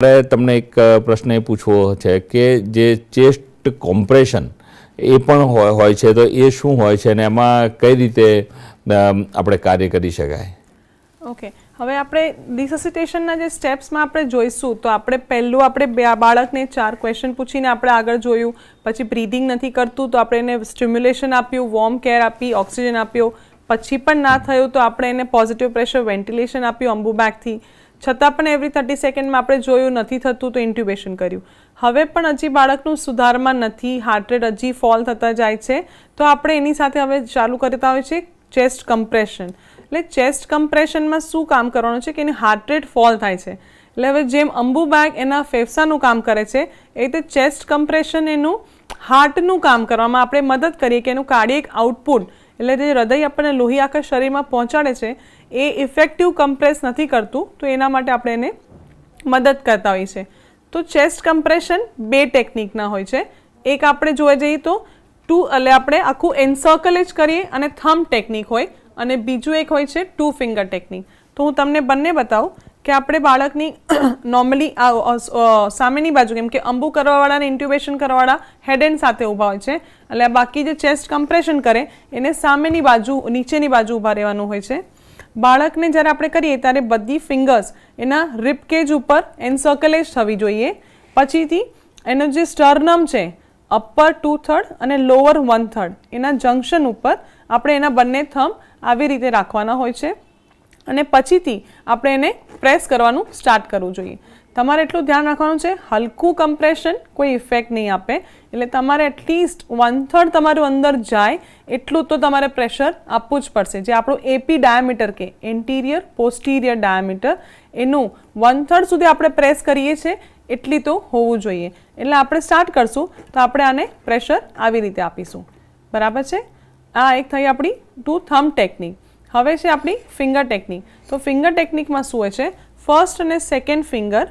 મારે તમને એક પ્રશ્ન એ પૂછવો છે કે જે ચેસ્ટ કોમ્પ્રેશન એ પણ હોય છે તો એ શું હોય છે અને એમાં કઈ રીતે આપણે કાર્ય કરી શકાય ઓકે હવે આપણે રિસસિટેશનના જે સ્ટેપ્સમાં આપણે જોઈશું તો આપણે પહેલું આપણે બાળકને ચાર ક્વેશ્ચન પૂછીને આપણે આગળ જોયું પછી બ્રીધિંગ નથી કરતું તો આપણે એને સ્ટિમ્યુલેશન આપ્યું વોર્મ કેર આપી ઓક્સિજન આપ્યો પછી પણ ના થયું તો આપણે એને પોઝિટિવ પ્રેશર વેન્ટિલેશન આપ્યું અંબુબેગથી છતાં પણ એવરી થર્ટી સેકન્ડમાં આપણે જોયું નથી થતું તો ઇન્ટ્યુબેશન કર્યું હવે પણ હજી બાળકનું સુધારમાં નથી હાર્ટ રેટ હજી ફોલ થતા જાય છે તો આપણે એની સાથે હવે ચાલુ કરતા હોય છે ચેસ્ટ કમ્પ્રેશન એટલે ચેસ્ટ કમ્પ્રેશનમાં શું કામ કરવાનું છે કે એની હાર્ટ રેટ ફોલ થાય છે એટલે હવે જેમ અંબુ બેગ એના ફેફસાનું કામ કરે છે એ રીતે ચેસ્ટ કમ્પ્રેશન એનું હાર્ટનું કામ કરવામાં આપણે મદદ કરીએ કે એનું કાર્ડિયક આઉટપુટ એટલે જે હૃદય આપણને લોહી આખા શરીરમાં પહોંચાડે છે એ ઇફેક્ટિવ કમ્પ્રેસ નથી કરતું તો એના માટે આપણે એને મદદ કરતા હોઈએ છીએ તો ચેસ્ટ કમ્પ્રેશન બે ટેકનિકના હોય છે એક આપણે જોવા જઈએ તો ટુ એટલે આપણે આખું એન્સર્કલ જ કરીએ અને થમ ટેકનિક હોય અને બીજું એક હોય છે ટુ ફિંગર ટેકનિક તો હું તમને બંને બતાવું કે આપણે બાળકની નોર્મલી આ સામેની બાજુ એમ કે амбу કરવા વાળાને ઇન્ટ્યુબેશન કરવાળા હેડ એન્ડ સાથે ઊભા હોય છે એટલે બાકી જે ચેસ્ટ કમ્પ્રેશન કરે એને સામેની બાજુ નીચેની બાજુ ઊભા રહેવાનો હોય છે બાળકને જ્યારે આપણે કરીએ ત્યારે બધી ફિંગર્સ એના રિબ કેજ ઉપર એનસર્કલેજ થવી જોઈએ પછીથી એનો જે સ્ટર્નમ છે અપર 2/3 અને લોઅર 1/3 એના જંકશન ઉપર આપણે એના બંને થમ આવી રીતે રાખવાના હોય છે અને પછીથી આપણે એને પ્રેસ કરવાનું સ્ટાર્ટ કરવું જોઈએ તમારે એટલું ધ્યાન રાખવાનું છે હલકો કમ્પ્રેશન કોઈ ઇફેક્ટ નઈ આપે એટલે તમારે એટલીસ્ટ 1/3 તમારું અંદર જાય એટલું તો તમારે પ્રેશર આપું જ પડશે જે આપણો એપી ડાયામીટર કે એન્ટિરિયર પોસ્ટરિયર ડાયામીટર એનું 1/3 સુધી આપણે પ્રેસ કરીએ છે એટલી તો હોવું જોઈએ એટલે આપણે સ્ટાર્ટ કરશું તો આપણે આને પ્રેશર આવી રીતે આપીશું બરાબર છે આ એક થઈ આપણી ટુ થમ ટેકનિક હવે છે આપની ફિંગર ટેકનિક તો ફિંગર ટેકનિક માં શું હોય છે ફર્સ્ટ અને સેકન્ડ ફિંગર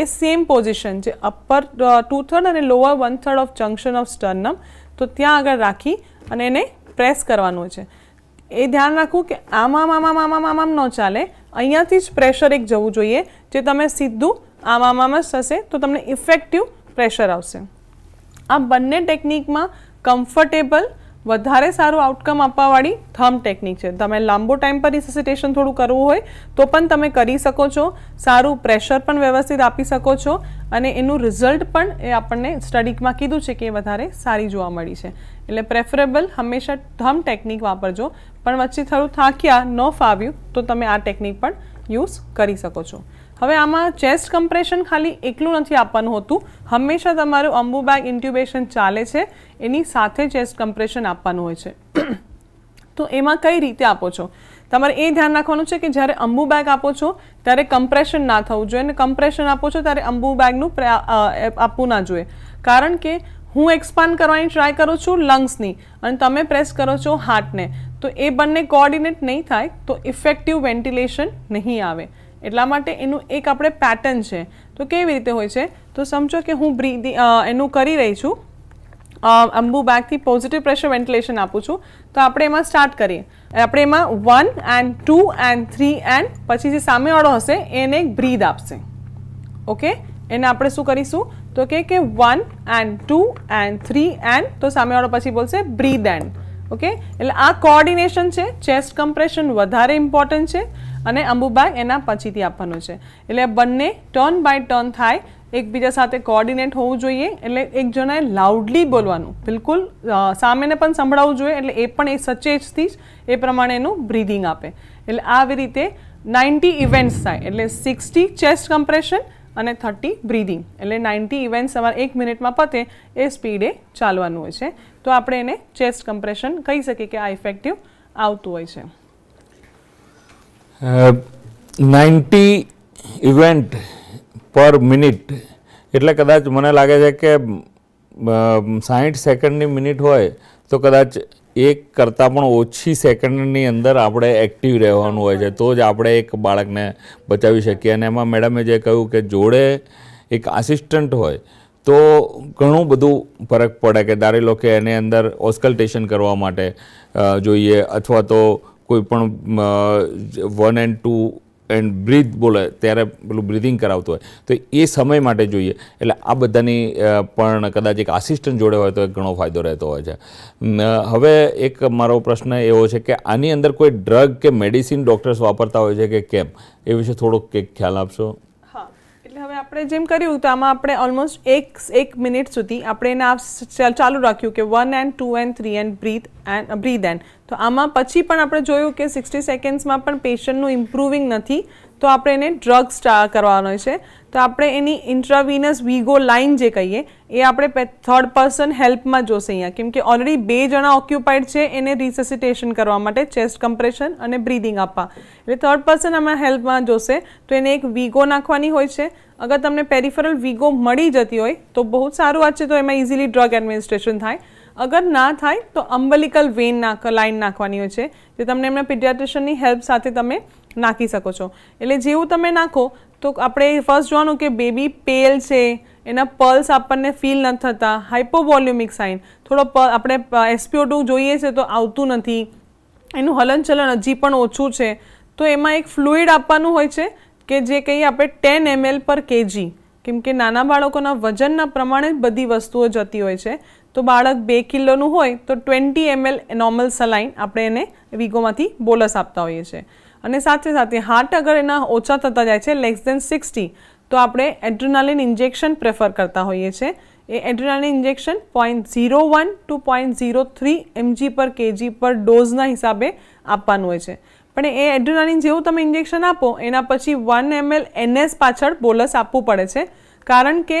એ સેમ પોઝિશન છે અપર 2/3 અને lower 1/3 of junction of sternum તો ત્યાં આગળ રાખી અને એને પ્રેસ કરવાનું છે એ ધ્યાન રાખો કે આમાં આમાં આમાં ન ચાલે અહીંયાથી જ પ્રેશર એક જવું જોઈએ કે તમે સીધું આમાં આમાં સસે તો તમને ઇફેક્ટિવ પ્રેશર આવશે આ બંને ટેકનિકમાં કમ્ફર્ટેબલ વધારે સારું આઉટકમ આપવાવાળી થમ ટેકનિક છે તમે લાંબો ટાઈમ પર ઇસિસિટેશન થોડું કરવું હોય તો પણ તમે કરી શકો છો સારું પ્રેશર પણ વ્યવસ્થિત આપી શકો છો અને એનું રિઝલ્ટ પણ એ આપણે સ્ટડીમાં કીધું છે કે વધારે સારી જોવા મળી છે એટલે પ્રેફરેબલ હંમેશા થમ ટેકનિક વાપરજો પણ વચ્ચે થોડું થાક્યા નો ફાવ્યું તો તમે આ ટેકનિક પણ યુઝ કરી શકો છો હવે આમાં ચેસ્ટ કમ્પ્રેશન ખાલી એકલું નથી આપવાનું હતું હંમેશા તમારું амબુ બેગ ઇન્ટ્યુબેશન ચાલે છે એની સાથે ચેસ્ટ કમ્પ્રેશન આપવાનું હોય છે તો એમાં કઈ રીતે આપો છો તમારે એ ધ્યાન રાખવાનું છે કે જ્યારે амબુ બેગ આપો છો ત્યારે કમ્પ્રેશન ના થવું જોઈએ અને કમ્પ્રેશન આપો છો ત્યારે амબુ બેગ નું આપવું ના જોઈએ કારણ કે હું એક્સપાન્ડ કરવા એ ટ્રાય કરો છું લંગ્સ ની અને તમે પ્રેસ કરો છો હાર્ટ ને તો એ બંને કોઓર્ડિનેટ નહીં થાય તો ઇફેક્ટિવ વેન્ટિલેશન નહીં આવે એટલા માટે એનું એક આપડે પેટર્ન છે તો કેવી રીતે હોય છે તો સમજો કે હું બ્રી એનું કરી રહી છું અ અંબુ બેગ થી પોઝિટિવ પ્રેશર વેન્ટિલેશન આપું છું તો આપણે એમાં સ્ટાર્ટ કરીએ આપણે એમાં 1 એન્ડ 2 એન્ડ 3 એન્ડ પછી સામે આવડો હશે એને એક બ્રીથ આપશે ઓકે એને આપણે શું કરીશું તો કે કે 1 એન્ડ 2 એન્ડ 3 એન્ડ તો સામે આવડો પછી બોલશે બ્રીથ ધેન ઓકે એટલે આ કોઓર્ડિનેશન છે ચેસ્ટ કમ્પ્રેશન વધારે ઈમ્પોર્ટન્ટ છે અને અંબુબાગ એના પછીથી આપવાનું છે એટલે બંને ટર્ન બાય ટર્ન થાય એકબીજા સાથે કોઓર્ડિનેટ હોવું જોઈએ એટલે એક જણાએ લાઉડલી બોલવાનું બિલકુલ સામેને પણ સંભળાવવું જોઈએ એટલે એ પણ એ સચેજથી જ એ પ્રમાણે એનું બ્રીધિંગ આપે એટલે આવી રીતે નાઇન્ટી ઇવેન્ટ્સ થાય એટલે સિક્સટી ચેસ્ટ કમ્પ્રેશન અને થર્ટી બ્રીધિંગ એટલે નાઇન્ટી ઇવેન્ટ્સ તમારે એક મિનિટમાં પતે એ સ્પીડે ચાલવાનું હોય છે તો આપણે એને ચેસ્ટ કમ્પ્રેશન કહી શકીએ કે આ ઇફેક્ટિવ આવતું હોય છે નાઇન્ટી ઇવેન્ટ પર મિનિટ એટલે કદાચ મને લાગે છે કે સાહીઠ સેકન્ડની મિનિટ હોય તો કદાચ એક કરતાં પણ ઓછી સેકન્ડની અંદર આપણે એક્ટિવ રહેવાનું હોય છે તો જ આપણે એક બાળકને બચાવી શકીએ અને એમાં મેડમે જે કહ્યું કે જોડે એક આસિસ્ટન્ટ હોય તો ઘણું બધું ફરક પડે કે ધારી લો કે એની અંદર ઓસ્કલ્ટેશન કરવા માટે જોઈએ અથવા તો કોઈપણ 1 એન્ડ 2 એન્ડ બ્રીથ બોલે ત્યારે પેલું બ્રીથિંગ કરાવતો હોય તો એ સમય માટે જોઈએ એટલે આ બધાની પણ કદાચ એક આસિસ્ટન્ટ જોડે હોય તો ઘણો ફાયદો રહેતો હોય છે હવે એક મારો પ્રશ્ન એવો છે કે આની અંદર કોઈ ડ્રગ કે મેડિસિન ડોક્ટર્સ વાપરતા હોય છે કે કેમ એ વિશે થોડોક કે ખ્યાલ આપશો અને હવે આપણે જેમ કર્યું તો આમાં આપણે ઓલમોસ્ટ 1 1 મિનિટ સુધી આપણે આને ચાલુ રાખીઓ કે 1 and 2 and 3 and breath and a breath then તો આમાં પછી પણ આપણે જોયું કે 60 સેકન્ડ્સ માં પણ پیشنટ નો ઇમ્પ્રૂવિંગ નથી તો આપણે એને ડ્રગ સ્ટાર્ટ કરવાનો છે તો આપણે એની ઇન્ટ્રા વેનસ વીગો લાઇન જે કહીએ એ આપણે થર્ડ પર્સન હેલ્પમાં જોસેયા કેમ કે ઓલરેડી બે જણ ઓક્યુપાઇડ છે એને રિસસિટેશન કરવા માટે ચેસ્ટ કમ્પ્રેશન અને બ્રીથિંગ આપવા એટલે થર્ડ પર્સન અમાર હેલ્પમાં જોસે તો એને એક વીગો નાખવાની હોય છે અગર તમને પેરીફરલ વીગો મળી જતી હોય તો બહુત સારું છે તો એમાં ઈઝીલી ડ્રગ એડમિનિસ્ટ્રેશન થાય અગર ના થાય તો अम्बિલિકલ વેન નાક લાઇન નાખવાની હોય છે તો તમને એમાં પેડિયાટ્રિશની હેલ્પ સાથે તમે નાખી શકો છો એટલે જે હું તમને નાખો તો આપણે ફર્સ્ટ જોવાનું કે બેબી પેલ છે એના પલ્સ આપણને ફીલ ન થતા હાઈપોવોલ્યુમિક સાઇન થોડો આપણે એસપીઓ2 જોઈએ છે તો આવતું નથી એનું હલનચલનજી પણ ઓછું છે તો એમાં એક ફ્લુઈડ આપવાનું હોય છે કે જે કે આપણે 10 ml પર kg કેમ કે નાના બાળકોના વજનના પ્રમાણમાં બધી વસ્તુઓ જતી હોય છે તો બાળક 2 કિલોનું હોય તો 20 ml નોર્મલ સલાઇન આપણે એને વિગોમાંથી બોલસ આપતા હોઈએ છે અને સાથે સાથે હાર્ટ અગર એના ઓછા થતા જાય છે લેસ દેન સિક્સટી તો આપણે એડ્રેનાલિન ઇન્જેક્શન પ્રેફર કરતા હોઈએ છીએ એ adrenaline injection point zero one to point zero three mg પર કેજી પર ડોઝના હિસાબે આપવાનું હોય છે પણ એ એડ્રેનાલિન જેવું તમે ઇન્જેક્શન આપો એના પછી વન એમએલ એનએસ પાછળ બોલસ આપવું પડે છે કારણ કે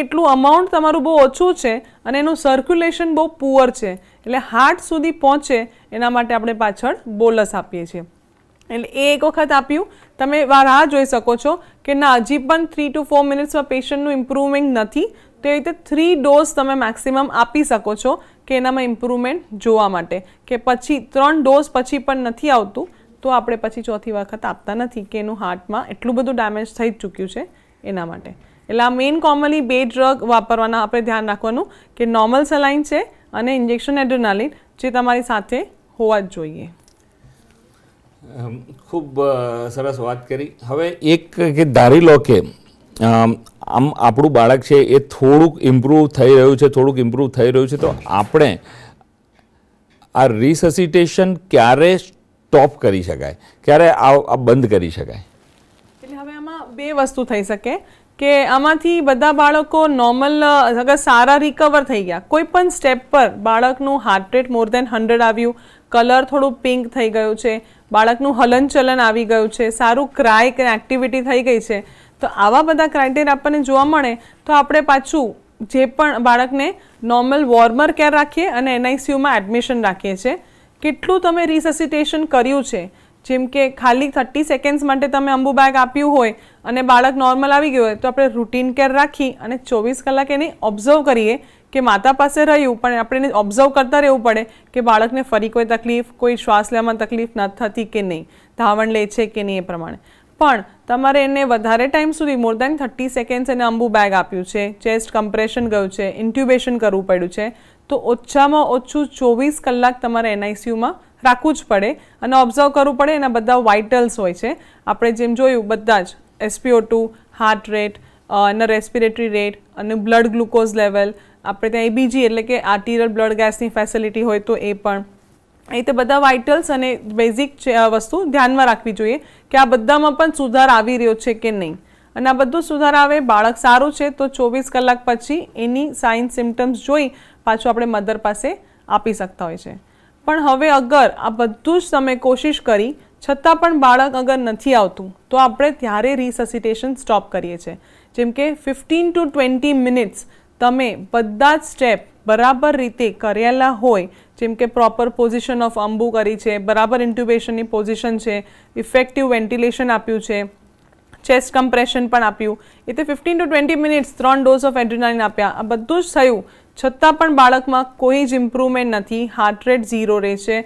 એટલું અમાઉન્ટ તમારું બહુ ઓછું છે અને એનું સર્ક્યુલેશન બહુ પુઅર છે એટલે હાર્ટ સુધી પહોંચે એના માટે આપણે પાછળ બોલસ આપીએ છીએ એ એક વખત આપ્યું તમે વારા જોઈ શકો છો કે નાજી પણ 3 ટુ 4 મિનિટ્સમાં پیشنટનું ઇમ્પ્રૂવમેન્ટ નથી તો એ રીતે 3 ડોઝ તમે મેક્સિમમ આપી શકો છો કે એનામાં ઇમ્પ્રૂવમેન્ટ જોવા માટે કે પછી ત્રણ ડોઝ પછી પણ નથી આવતું તો આપણે પછી ચોથી વખત આપતા નથી કે એનું હાર્ટમાં એટલું બધું ડેમેજ થઈ જ चुक્યું છે એના માટે એટલે મેઈન કોમનલી બે ડ્રગ વાપરવાના આપણે ધ્યાન રાખવાનું કે નોર્મલ સલાઇન છે અને ઇન્જેક્શન એડ્રેનાલિન જે તમારી સાથે હોવા જ જોઈએ ખૂબ સરસ વાત કરી હવે એક કે ધારી લો કે આમ આપણું બાળક છે એ થોડુંક ઇમ્પ્રૂવ થઈ રહ્યું છે થોડુંક ઇમ્પ્રૂવ થઈ રહ્યું છે તો આપણે આ રિસસિટેશન ક્યારે સ્ટોપ કરી શકાય ક્યારે આ બંધ કરી શકાય એટલે હવે આમાં બે વસ્તુ થઈ શકે કે આમાંથી બધા બાળકો નોર્મલ અગર સારા રિકવર થઈ ગયા કોઈ પણ સ્ટેપ પર બાળકનું heart rate more than hundred આવ્યું કલર થોડું પિંક થઈ ગયું છે બાળકનું હલનચલન આવી ગયું છે સારું ક્રાય કે એક્ટિવિટી થઈ ગઈ છે તો આવા બધા ક્રાઇટેરિયા આપણને જોવા મળે તો આપણે પાછું જે પણ બાળકને નોર્મલ વોર્મર કેર રાખીએ અને એનઆઈસીયુમાં એડમિશન રાખીએ છીએ કેટલું તમે રિસેસિટેશન કર્યું છે જેમ કે ખાલી થર્ટી સેકન્ડ્સ માટે તમે અંબુ બેગ આપ્યું હોય અને બાળક નોર્મલ આવી ગયું હોય તો આપણે રૂટીન કેર રાખી અને ચોવીસ કલાક એને ઓબ્ઝર્વ કરીએ કે માતા પાસે રહ્યું પણ આપણે એને ઓબ્ઝર્વ કરતા રહેવું પડે કે બાળકને ફરી કોઈ તકલીફ કોઈ શ્વાસ લેવામાં તકલીફ ન થતી કે નહીં ધાવણ લે છે કે નહીં એ પ્રમાણે પણ તમારે એને વધારે ટાઈમ સુધી મોર દેન થર્ટી સેકન્ડ્સ એને અંબુ બેગ આપ્યું છે ચેસ્ટ કમ્પ્રેશન ગયું છે ઇન્ટ્યુબેશન કરવું પડ્યું છે તો ઓછામાં ઓછું ચોવીસ કલાક તમારે એનઆઈસીયુમાં રાખવું જ પડે અને ઓબ્ઝર્વ કરવું પડે એના બધા વાઇટલ્સ હોય છે આપણે જેમ જોયું બધા જ એસપીઓ ટુ હાર્ટ રેટ અને રેસ્પિરેટરી રેટ અને બ્લડ ગ્લુકોઝ લેવલ અપરે તે એબીજી એટલે કે આ ટિરલ બ્લડ ગેસની ફેસિલિટી હોય તો એ પણ એતે બધા વાઇટલ્સ અને બેઝિક જે વસ્તુ ધ્યાન માં રાખવી જોઈએ કે આ બધા માં પણ સુધાર આવી રહ્યો છે કે નહીં અને આ બધું સુધર આવે બાળક સારું છે તો 24 કલાક પછી એની સાઇન સિમ્પ્ટમ્સ જોઈ પાછું આપણે મધર પાસે આપી શકતા હોય છે પણ હવે અગર આ બધું જ સમય કોશિશ કરી છતાં પણ બાળક અગર નથી આવતું તો આપણે ત્યારે રીસસિટેશન સ્ટોપ કરીએ છે જેમ કે 15 ટુ 20 મિનિટ્સ તમે બધા સ્ટેપ બરાબર રીતે કર્યાલા હોય જેમ કે પ્રોપર પોઝિશન ઓફ амબુ કરી છે બરાબર ઇન્ટ્યુબેશન ની પોઝિશન છે ઇફેક્ટિવ વેન્ટિલેશન આપ્યું છે ચેસ્ટ કમ્પ્રેશન પણ આપ્યું એટલે 15 ટુ 20 મિનિટ્સ થ ત્રણ ડોઝ ઓફ એડ્રેનાલિન આપ્યા બધું થયું છતાં પણ બાળકમાં કોઈ ઇમ્પ્રૂવમેન્ટ નથી હાર્ટ રેટ 0 રહે છે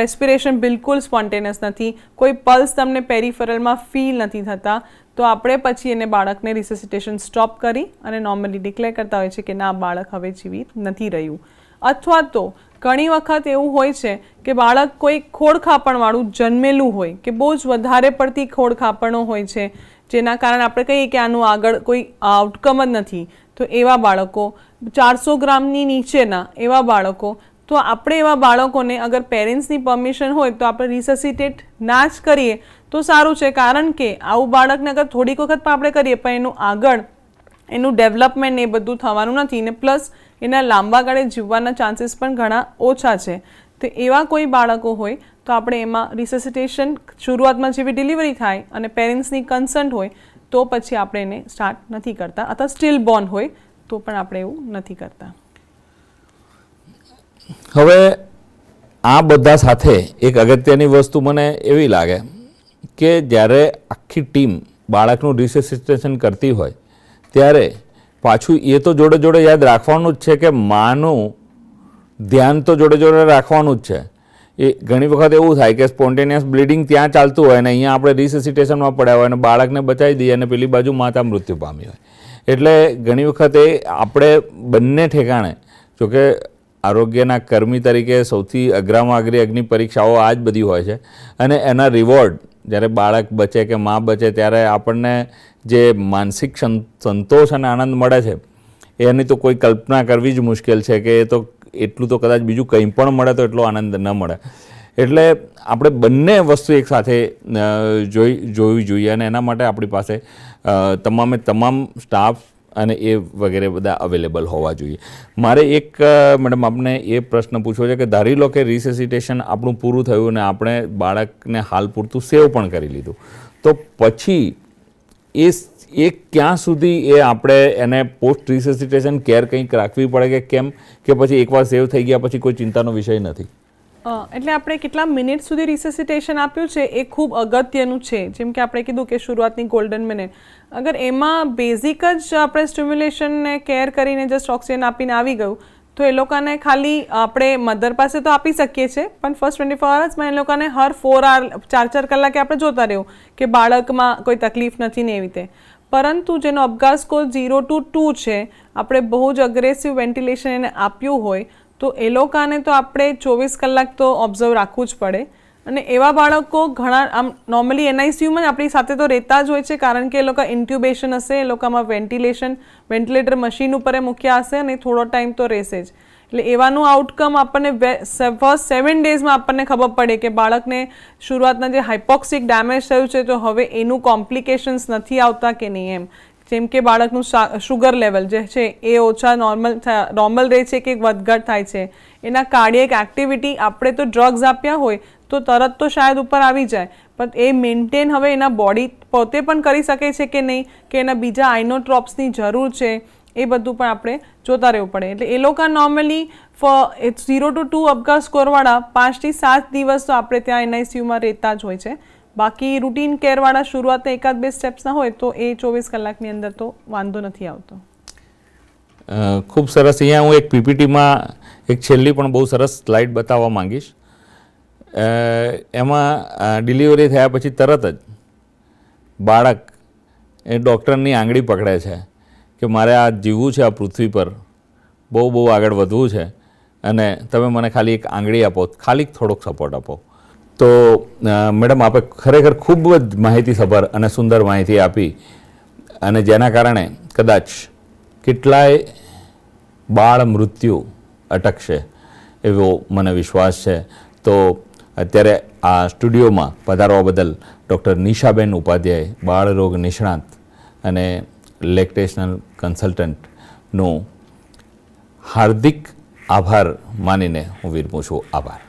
respiration બિલકુલ સ્પોન્ટેનિયસ નથી કોઈ પલ્સ તમને પેરીફરલ માં ફીલ નથી થતા તો આપણે પછી એને બાળકને રિસેસિટેશન સ્ટોપ કરી અને નોર્મલી ડિક્લેર કરતા હોય છે કે ના બાળક હવે જીવિત નથી રહ્યું અથવા તો ઘણી વખત એવું હોય છે કે બાળક કોઈ ખોળખાપણવાળું જન્મેલું હોય કે બહુ જ વધારે પડતી ખોળખાપણો હોય છે જેના કારણે આપણે કહીએ કે આનું આગળ કોઈ આઉટકમ જ નથી તો એવા બાળકો ચારસો ગ્રામની નીચેના એવા બાળકો તો આપણે એવા બાળકોને અગર પેરેન્ટ્સની પરમિશન હોય તો આપણે રિસસસિટેટ નાચ કરીએ તો સારું છે કારણ કે આ ઉ બાળકને અગર થોડીક વખતમાં આપણે કરીએ પણ એનું આગળ એનું ડેવલપમેન્ટ ને બધું થવાનું નથી ને પ્લસ એના લાંબા ગાળે જીવવાનો ચાન્સીસ પણ ઘણો ઓછો છે તો એવા કોઈ બાળક હોય તો આપણે એમાં રિસસસિટેશન શરૂઆતમાં જેવી ડિલિવરી થાય અને પેરેન્ટ્સની કન્સન્ટ હોય તો પછી આપણે એને સ્ટાર્ટ નથી કરતા અતા સ્ટીલ બોન હોય તો પણ આપણે એવું નથી કરતા હવે આ બધા સાથે એક અગત્યની વસ્તુ મને એવી લાગે કે જ્યારે આખી ટીમ બાળકનું રિસેસિટેશન કરતી હોય ત્યારે પાછું એ તો જોડે જોડે યાદ રાખવાનું જ છે કે માનું ધ્યાન તો જોડે જોડે રાખવાનું જ છે એ ઘણી વખત એવું થાય કે સ્પોન્ટેનિયસ બ્લીડિંગ ત્યાં ચાલતું હોય અને અહીંયા આપણે રિસેસિટેશનમાં પડ્યા હોય અને બાળકને બચાવી દઈએ અને પેલી બાજુ માતા મૃત્યુ પામી હોય એટલે ઘણી વખત એ આપણે બંને ઠેકાણે જોકે આરોગ્યના કર્મી તરીકે સૌથી અઘરામાં અગ્રી અગ્નિ પરીક્ષાઓ આ જ બધી હોય છે અને એના રિવોર્ડ જ્યારે બાળક બચે કે મા બચે ત્યારે આપણને જે માનસિક સંતોષ અને આનંદ મળે છે એની તો કોઈ કલ્પના કરવી જ મુશ્કેલ છે કે એ તો એટલું તો કદાચ બીજું કંઈ પણ મળે તો એટલો આનંદ ન મળે એટલે આપણે બંને વસ્તુ એકસાથે જોઈ જોવી જોઈએ અને એના માટે આપણી પાસે તમામે તમામ સ્ટાફ અને એ વગેરે બધું अवेलेबल હોવા જોઈએ મારે એક મેડમ આપણે એ પ્રશ્ન પૂછ્યો છે કે ધારી લો કે રીસેસિટેશન આપણો પૂરું થયો અને આપણે બાળકને હાલ પૂરતું સેવ પણ કરી લીધું તો પછી એ એક ક્યાં સુધી એ આપણે એને પોસ્ટ રીસેસિટેશન કેર કંઈક રાખવી પડે કે કેમ કે પછી એકવાર સેવ થઈ ગયા પછી કોઈ ચિંતાનો વિષય નથી અ એટલે આપણે કેટલા મિનિટ સુધી રિસસિટેશન આપ્યું છે એ ખૂબ અગત્યનું છે જેમ કે આપણે કીધું કે શરૂઆતમાં ગોલ્ડન મિનિટ અગર એમાં બેઝિક જ આપણે સ્ટીમ્યુલેશન ને કેર કરીને જો ઓક્સિજન આપીને આવી ગયું તો એ લોકોને ખાલી આપણે મધર પાસે તો આપી સકીએ છે પણ ફર્સ્ટ 24 અવર્સ માં એ લોકોને દર 4 અવર ચાર ચાર કલાકે આપણે જોતા રહ્યો કે બાળકમાં કોઈ તકલીફ ન થઈને આવીતે પરંતુ જેનો અપગાસ કોડ 022 છે આપણે બહુ જ агреसिव વેન્ટિલેશન ને આપ્યું હોય તો એ લોકોને તો આપણે ચોવીસ કલાક તો ઓબ્ઝર્વ રાખવું જ પડે અને એવા બાળકો ઘણા આમ નોર્મલી એનઆઈસીયુમાં આપણી સાથે તો રહેતા જ હોય છે કારણ કે એ લોકો ઇન્ટ્યુબેશન હશે એ લોકોમાં વેન્ટિલેશન વેન્ટિલેટર મશીન ઉપર મૂક્યા હશે અને થોડો ટાઈમ તો રહેશે જ એટલે એવાનું આઉટકમ આપણને ફર્સ્ટ સેવન ડેઝમાં આપણને ખબર પડે કે બાળકને શરૂઆતના જે હાઇપોક્સિક ડેમેજ થયું છે તો હવે એનું કોમ્પ્લિકેશન્સ નથી આવતા કે નહીં એમ તેમકે બાળકનું સુગર લેવલ જે છે એ ઓછો નોર્મલ નોર્મલ રહે છે કે એક વધઘટ થાય છે એના કાર્ડિયક એક્ટિવિટી આપણે તો ડ્રગ્સ આપ્યા હોય તો તરત તો શાયદ ઉપર આવી જાય બટ એ મેન્ટેન હવે એના બોડી પોતે પણ કરી શકે છે કે નહીં કે એના બીજો આઇનોટ્રોપ્સની જરૂર છે એ બધું પણ આપણે જોતા રહેવું પડે એટલે એ લોકો normally for its 0 to 2 Apgar score વાળા 5 થી 7 દિવસ તો આપણે ત્યાં એના ICU માં રહેતા જ હોય છે બાકી રૂટીન કેરવાળા શરૂઆતના એકાદ બે સ્ટેપ્સના હોય તો એ ચોવીસ કલાકની અંદર તો વાંધો નથી આવતો ખૂબ સરસ અહીંયા હું એક પીપીટીમાં એક છેલ્લી પણ બહુ સરસ સ્લાઇડ બતાવવા માંગીશ એમાં ડિલિવરી થયા પછી તરત જ બાળક એ ડૉક્ટરની આંગળી પકડે છે કે મારે આ જીવવું છે આ પૃથ્વી પર બહુ બહુ આગળ વધવું છે અને તમે મને ખાલી એક આંગળી આપો ખાલી થોડોક સપોર્ટ આપો તો મેડમ આપે ખરેખર ખૂબ જ માહિતીસભર અને સુંદર માહિતી આપી અને જેના કારણે કદાચ કેટલાય બાળ મૃત્યુ અટકશે એવો મને વિશ્વાસ છે તો અત્યારે આ સ્ટુડિયોમાં પધારવા બદલ ડૉક્ટર નિશાબેન ઉપાધ્યાય બાળરોગ નિષ્ણાંત અને લેક્ટેશનલ કન્સલ્ટન્ટનું હાર્દિક આભાર માનીને હું વિરમું છું આભાર